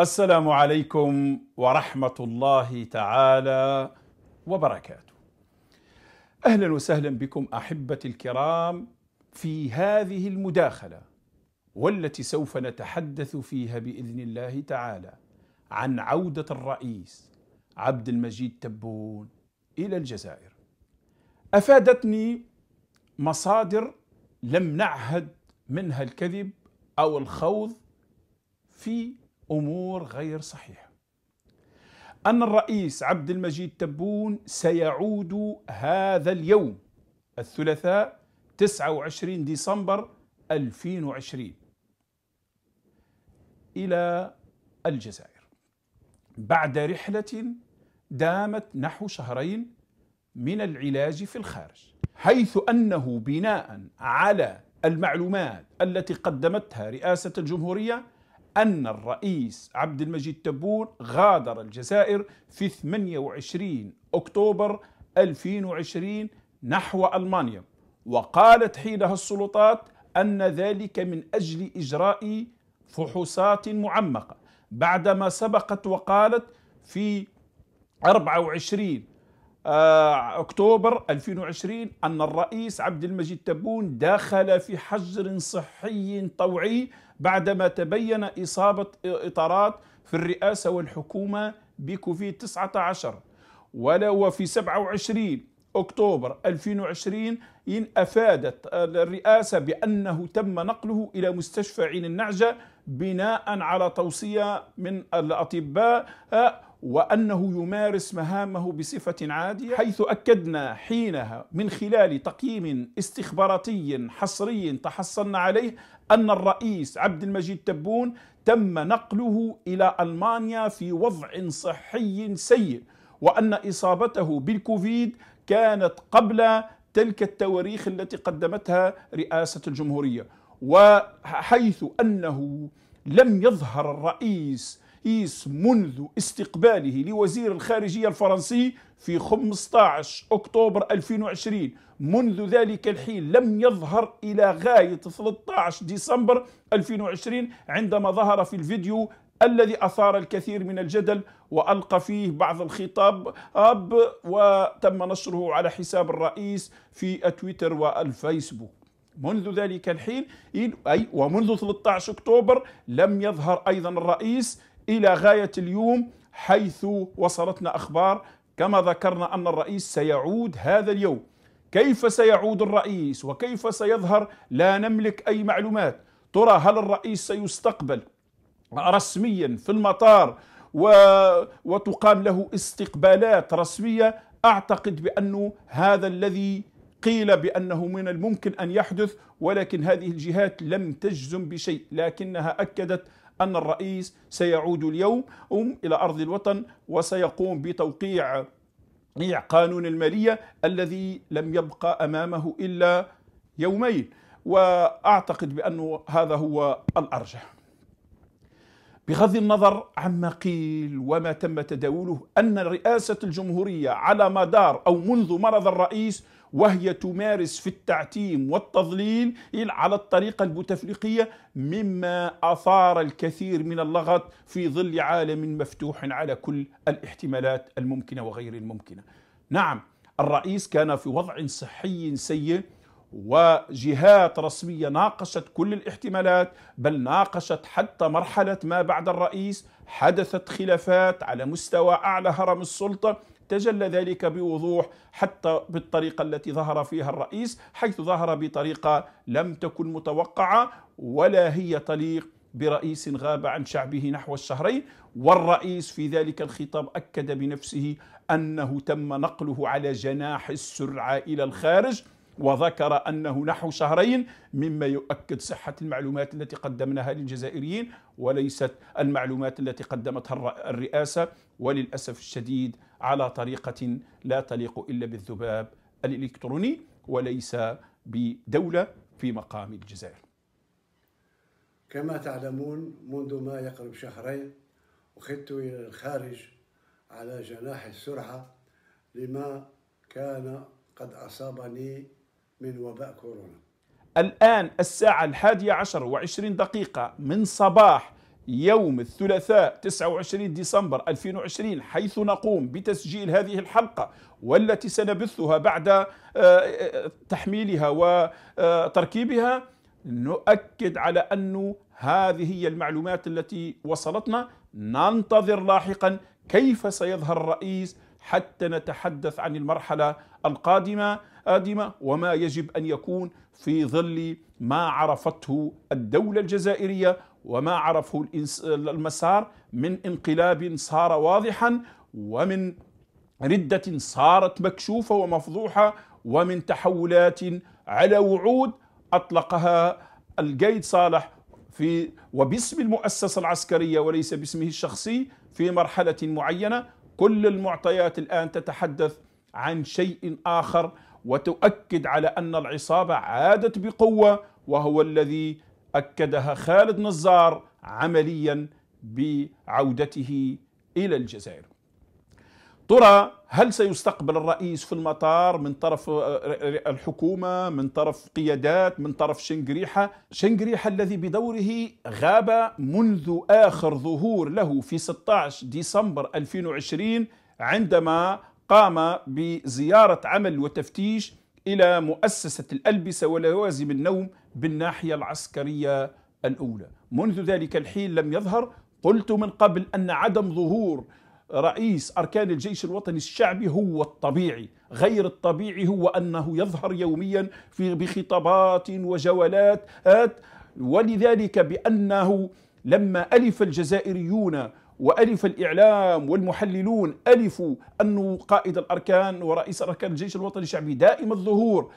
السلام عليكم ورحمه الله تعالى وبركاته اهلا وسهلا بكم احبتي الكرام في هذه المداخله والتي سوف نتحدث فيها باذن الله تعالى عن عوده الرئيس عبد المجيد تبون الى الجزائر افادتني مصادر لم نعهد منها الكذب او الخوض في امور غير صحيحه. ان الرئيس عبد المجيد تبون سيعود هذا اليوم الثلاثاء 29 ديسمبر 2020 الى الجزائر بعد رحله دامت نحو شهرين من العلاج في الخارج حيث انه بناء على المعلومات التي قدمتها رئاسه الجمهوريه أن الرئيس عبد المجيد تبون غادر الجزائر في 28 أكتوبر 2020 نحو ألمانيا وقالت حينها السلطات أن ذلك من أجل إجراء فحوصات معمقة بعدما سبقت وقالت في 24 آه، أكتوبر 2020 أن الرئيس عبد المجيد تبون دخل في حجر صحي طوعي بعدما تبين إصابة إطارات في الرئاسة والحكومة بكوفيد 19 ولو في 27 أكتوبر 2020 أفادت الرئاسة بأنه تم نقله إلى مستشفى عين النعجة بناء على توصية من الأطباء وأنه يمارس مهامه بصفة عادية حيث أكدنا حينها من خلال تقييم استخباراتي حصري تحصلنا عليه أن الرئيس عبد المجيد تبون تم نقله إلى ألمانيا في وضع صحي سيء وأن إصابته بالكوفيد كانت قبل تلك التواريخ التي قدمتها رئاسة الجمهورية وحيث أنه لم يظهر الرئيس إيس منذ استقباله لوزير الخارجية الفرنسي في 15 أكتوبر 2020 منذ ذلك الحين لم يظهر إلى غاية 13 ديسمبر 2020 عندما ظهر في الفيديو الذي أثار الكثير من الجدل وألقى فيه بعض الخطاب أب وتم نشره على حساب الرئيس في تويتر والفيسبوك منذ ذلك الحين أي ومنذ 13 أكتوبر لم يظهر أيضا الرئيس إلى غاية اليوم حيث وصلتنا أخبار كما ذكرنا أن الرئيس سيعود هذا اليوم كيف سيعود الرئيس وكيف سيظهر لا نملك أي معلومات ترى هل الرئيس سيستقبل رسميا في المطار و... وتقام له استقبالات رسمية أعتقد بأنه هذا الذي قيل بأنه من الممكن أن يحدث ولكن هذه الجهات لم تجزم بشيء لكنها أكدت أن الرئيس سيعود اليوم إلى أرض الوطن وسيقوم بتوقيع قانون المالية الذي لم يبقى أمامه إلا يومين وأعتقد بأن هذا هو الأرجح بغض النظر عما قيل وما تم تداوله أن رئاسة الجمهورية على مدار أو منذ مرض الرئيس وهي تمارس في التعتيم والتضليل على الطريقة البوتفليقية مما أثار الكثير من اللغط في ظل عالم مفتوح على كل الاحتمالات الممكنة وغير الممكنة نعم الرئيس كان في وضع صحي سيء وجهات رسمية ناقشت كل الاحتمالات بل ناقشت حتى مرحلة ما بعد الرئيس حدثت خلافات على مستوى أعلى هرم السلطة تجلى ذلك بوضوح حتى بالطريقة التي ظهر فيها الرئيس حيث ظهر بطريقة لم تكن متوقعة ولا هي طليق برئيس غاب عن شعبه نحو الشهرين والرئيس في ذلك الخطاب أكد بنفسه أنه تم نقله على جناح السرعة إلى الخارج وذكر أنه نحو شهرين مما يؤكد صحة المعلومات التي قدمناها للجزائريين وليست المعلومات التي قدمتها الرئاسة وللأسف الشديد على طريقة لا تليق إلا بالذباب الإلكتروني وليس بدولة في مقام الجزائر كما تعلمون منذ ما يقرب شهرين أخذت إلى الخارج على جناح السرعة لما كان قد أصابني من وباء كورونا الآن الساعة الحادية عشر وعشرين دقيقة من صباح يوم الثلاثاء 29 ديسمبر 2020 حيث نقوم بتسجيل هذه الحلقة والتي سنبثها بعد آه، تحميلها وتركيبها نؤكد على أن هذه هي المعلومات التي وصلتنا ننتظر لاحقا كيف سيظهر الرئيس حتى نتحدث عن المرحلة القادمة آدمة وما يجب أن يكون في ظل ما عرفته الدولة الجزائرية وما عرفه المسار من انقلاب صار واضحا ومن ردة صارت مكشوفة ومفضوحة ومن تحولات على وعود أطلقها القيد صالح في وباسم المؤسسة العسكرية وليس باسمه الشخصي في مرحلة معينة كل المعطيات الآن تتحدث عن شيء آخر وتؤكد على أن العصابة عادت بقوة وهو الذي أكدها خالد نزار عمليا بعودته إلى الجزائر ترى هل سيستقبل الرئيس في المطار من طرف آه، الحكومة من طرف قيادات من طرف شنقريحة شنقريحة الذي بدوره غاب منذ آخر ظهور له في 16 ديسمبر 2020 عندما قام بزيارة عمل وتفتيش إلى مؤسسة الألبسة ولوازم النوم بالناحية العسكرية الأولى منذ ذلك الحين لم يظهر قلت من قبل أن عدم ظهور رئيس أركان الجيش الوطني الشعبي هو الطبيعي غير الطبيعي هو أنه يظهر يوميا في بخطابات وجولات ولذلك بأنه لما ألف الجزائريون وألف الإعلام والمحللون ألفوا أنه قائد الأركان ورئيس أركان الجيش الوطني الشعبي دائم الظهور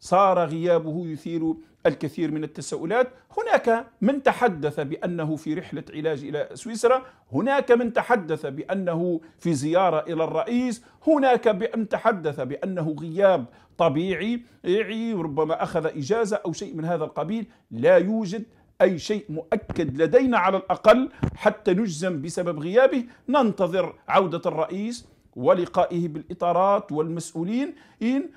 صار غيابه يثير الكثير من التساؤلات هناك من تحدث بأنه في رحلة علاج إلى سويسرا هناك من تحدث بأنه في زيارة إلى الرئيس هناك من تحدث بأنه غياب طبيعي ربما أخذ إجازة أو شيء من هذا القبيل لا يوجد أي شيء مؤكد لدينا على الأقل حتى نجزم بسبب غيابه ننتظر عودة الرئيس ولقائه بالإطارات والمسؤولين إن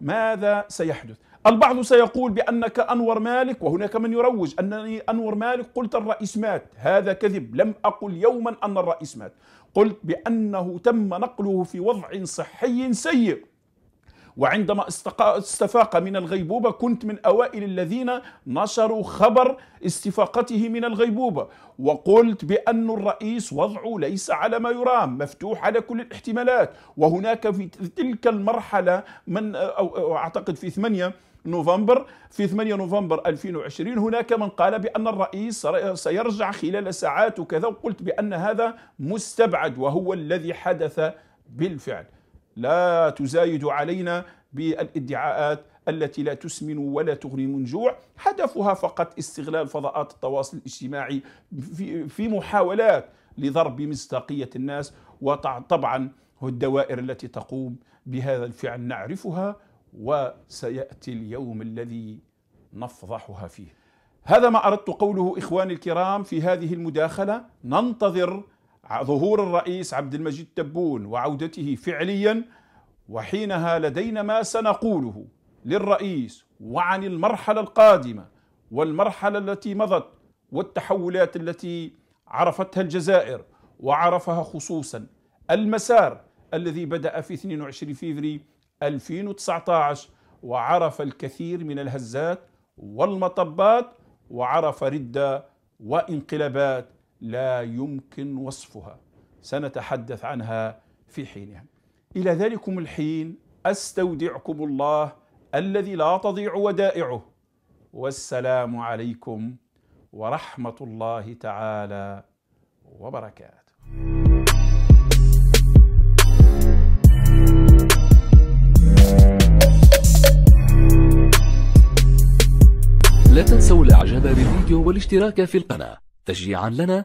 ماذا سيحدث البعض سيقول بأنك أنور مالك وهناك من يروج أنني أنور مالك قلت الرئيس مات هذا كذب لم أقل يوما أن الرئيس مات قلت بأنه تم نقله في وضع صحي سيء وعندما استفاق من الغيبوبة كنت من أوائل الذين نشروا خبر استفاقته من الغيبوبة وقلت بأن الرئيس وضعه ليس على ما يرام مفتوح على كل الاحتمالات وهناك في تلك المرحلة من أو أعتقد في ثمانية نوفمبر في 8 نوفمبر 2020 هناك من قال بأن الرئيس سيرجع خلال ساعات وكذا وقلت بأن هذا مستبعد وهو الذي حدث بالفعل لا تزايد علينا بالادعاءات التي لا تسمن ولا تغني من جوع هدفها فقط استغلال فضاءات التواصل الاجتماعي في, في محاولات لضرب مصداقية الناس وطبعا الدوائر التي تقوم بهذا الفعل نعرفها وسيأتي اليوم الذي نفضحها فيه هذا ما أردت قوله إخواني الكرام في هذه المداخلة ننتظر ظهور الرئيس عبد المجيد تبون وعودته فعليا وحينها لدينا ما سنقوله للرئيس وعن المرحله القادمه والمرحله التي مضت والتحولات التي عرفتها الجزائر وعرفها خصوصا المسار الذي بدأ في 22 فيفري 2019 وعرف الكثير من الهزات والمطبات وعرف ردة وانقلابات لا يمكن وصفها سنتحدث عنها في حينها الى ذلكم الحين استودعكم الله الذي لا تضيع ودائعه والسلام عليكم ورحمه الله تعالى وبركاته لا تنسوا الاعجاب بالفيديو والاشتراك في القناة تشجيعا لنا